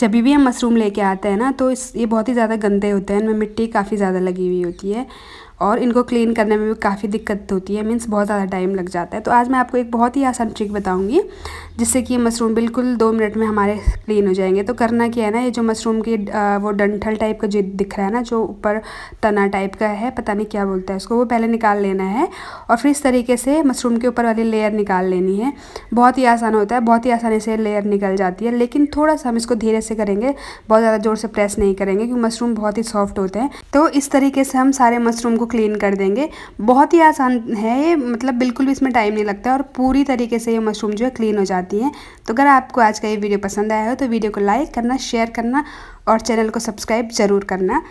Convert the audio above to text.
जब भी हम मशरूम लेके आते हैं ना तो इस ये बहुत ही ज़्यादा गंदे होते हैं इनमें मिट्टी काफ़ी ज़्यादा लगी हुई होती है और इनको क्लीन करने में भी काफ़ी दिक्कत होती है मीन्स बहुत ज़्यादा टाइम लग जाता है तो आज मैं आपको एक बहुत ही आसान ट्रिक बताऊँगी जिससे कि ये मशरूम बिल्कुल दो मिनट में हमारे क्लीन हो जाएंगे तो करना क्या है ना ये जो मशरूम की वो डंठल टाइप का जो दिख रहा है ना जो ऊपर तना टाइप का है पता नहीं क्या बोलता है उसको वो पहले निकाल लेना है और फिर इस तरीके से मशरूम के ऊपर वाली लेयर निकाल लेनी है बहुत ही आसान होता है बहुत ही आसानी से लेयर निकल जाती है लेकिन थोड़ा सा हम इसको धीरे से करेंगे बहुत ज़्यादा ज़ोर से प्रेस नहीं करेंगे क्योंकि मशरूम बहुत ही सॉफ्ट होते हैं तो इस तरीके से हम सारे मशरूम को क्लीन कर देंगे बहुत ही आसान है ये मतलब बिल्कुल भी इसमें टाइम नहीं लगता और पूरी तरीके से ये मशरूम जो है क्लीन हो जाती हैं तो अगर आपको आज का ये वीडियो पसंद आया हो तो वीडियो को लाइक करना शेयर करना और चैनल को सब्सक्राइब ज़रूर करना